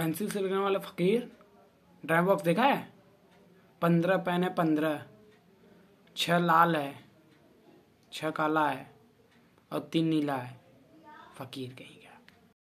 pencil से लिखने वाला फ़कीर ड्राइव बॉक्स देखा है पंद्रह पेन है पंद्रह छः लाल है छः काला है और तीन नीला है फ़कीर कहीं गया